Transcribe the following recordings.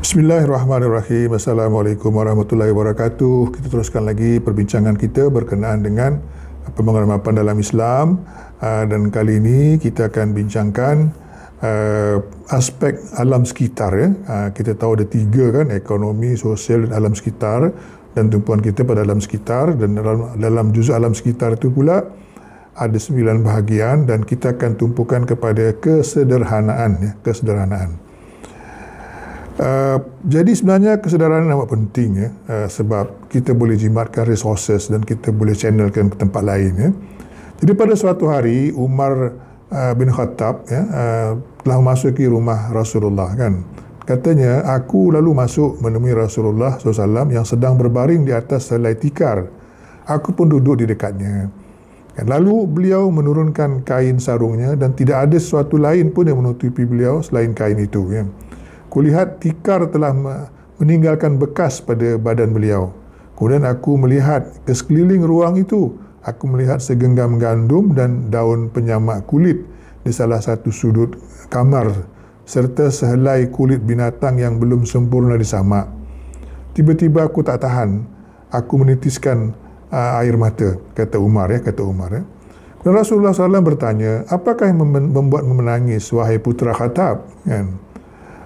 Bismillahirrahmanirrahim. Assalamualaikum warahmatullahi wabarakatuh. Kita teruskan lagi perbincangan kita berkenaan dengan pembangunan mapan dalam Islam ah, dan kali ini kita akan bincangkan ah, aspek alam sekitar ya. Ah, kita tahu ada tiga kan ekonomi, sosial dan alam sekitar dan tumpuan kita pada alam sekitar dan dalam, dalam juz alam sekitar itu pula ada sembilan bahagian dan kita akan tumpukan kepada kesederhanaan ya, kesederhanaan. Eh, jadi sebenarnya kesedaran amat penting ya uh, sebab kita boleh jimatkan resources dan kita boleh channelkan ke tempat lain ya. Jadi pada suatu hari Umar uh, bin Khattab ya uh, telah memasuki rumah Rasulullah kan. Katanya aku lalu masuk menemui Rasulullah SAW yang sedang berbaring di atas selai tikar. Aku pun duduk di dekatnya. Kan? Lalu beliau menurunkan kain sarungnya dan tidak ada sesuatu lain pun yang menutupi beliau selain kain itu ya kulihat tikar telah meninggalkan bekas pada badan beliau. Kemudian aku melihat ke sekeliling ruang itu, aku melihat segenggam gandum dan daun penyamak kulit di salah satu sudut kamar serta sehelai kulit binatang yang belum sempurna disamak. Tiba-tiba aku tak tahan, aku menitiskan uh, air mata, kata Umar ya, kata Umar ya. Dan Rasulullah SAW bertanya, apakah yang membuat memenangis, wahai putra Khattab? Ya.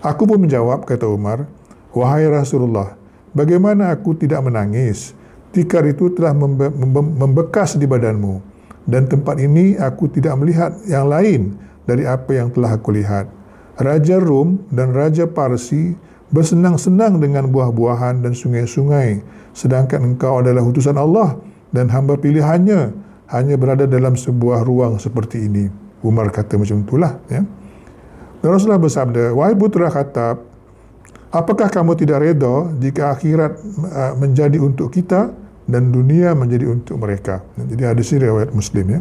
Aku pun menjawab, kata Umar, Wahai Rasulullah, bagaimana aku tidak menangis? Tikar itu telah membe- membe- membekas di badanmu. Dan tempat ini aku tidak melihat yang lain dari apa yang telah aku lihat. Raja Rom dan Raja Parsi bersenang-senang dengan buah-buahan dan sungai-sungai. Sedangkan engkau adalah utusan Allah dan hamba pilihannya hanya berada dalam sebuah ruang seperti ini. Umar kata macam itulah. Ya. Dan Rasulullah bersabda, Wahai putera Khattab, apakah kamu tidak reda jika akhirat uh, menjadi untuk kita dan dunia menjadi untuk mereka? Jadi ada si riwayat Muslim ya.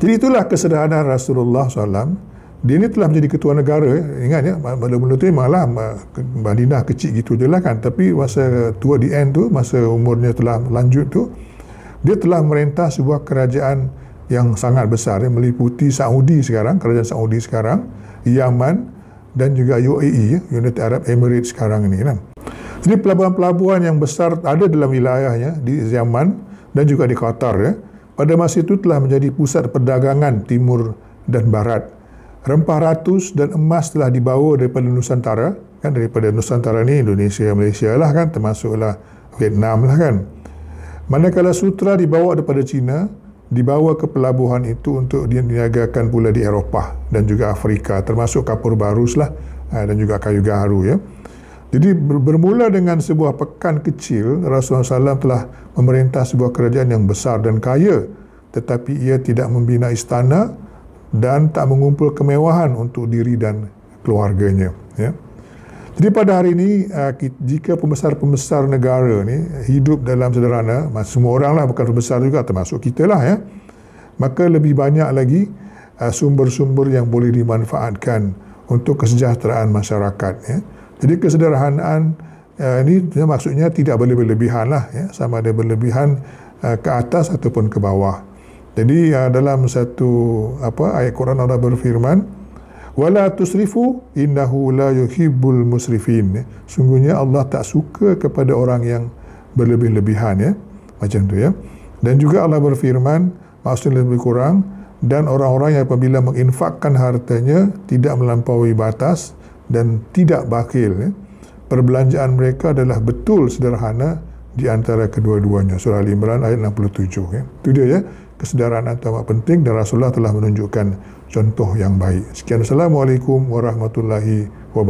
Jadi itulah kesederhanaan Rasulullah SAW. Dia ini telah menjadi ketua negara. Ingat ya, mula-mula itu malah Madinah kecil gitu je lah kan. Tapi masa tua di end tu, masa umurnya telah lanjut tu, dia telah merintah sebuah kerajaan yang sangat besar yang meliputi Saudi sekarang, kerajaan Saudi sekarang, Yaman dan juga UAE, United Arab Emirates sekarang ini. Kan? Jadi pelabuhan-pelabuhan yang besar ada dalam wilayahnya di Yaman dan juga di Qatar ya. Pada masa itu telah menjadi pusat perdagangan timur dan barat. Rempah ratus dan emas telah dibawa daripada Nusantara, kan daripada Nusantara ni Indonesia, Malaysia lah kan, termasuklah Vietnam lah kan. Manakala sutra dibawa daripada China, dibawa ke pelabuhan itu untuk diniagakan pula di Eropah dan juga Afrika termasuk kapur barus lah eh, dan juga kayu garu ya. Jadi bermula dengan sebuah pekan kecil Rasulullah SAW telah memerintah sebuah kerajaan yang besar dan kaya tetapi ia tidak membina istana dan tak mengumpul kemewahan untuk diri dan keluarganya. Ya. Jadi pada hari ini uh, jika pembesar-pembesar negara ni hidup dalam sederhana, semua orang lah bukan pembesar juga termasuk kita lah ya, maka lebih banyak lagi uh, sumber-sumber yang boleh dimanfaatkan untuk kesejahteraan masyarakat. Ya. Jadi kesederhanaan uh, ini maksudnya tidak boleh berlebihan lah, ya. sama ada berlebihan ke atas ataupun ke bawah. Jadi dalam satu apa ayat Quran Allah berfirman, wala tusrifu innahu la yuhibbul musrifin sungguhnya Allah tak suka kepada orang yang berlebih-lebihan ya macam tu ya dan juga Allah berfirman maksudnya lebih kurang dan orang-orang yang apabila menginfakkan hartanya tidak melampaui batas dan tidak bakil ya. perbelanjaan mereka adalah betul sederhana di antara kedua-duanya surah Al-Imran ayat 67 ya. itu dia ya kesedaran agama penting dan Rasulullah telah menunjukkan contoh yang baik. Sekian Assalamualaikum Warahmatullahi Wabarakatuh.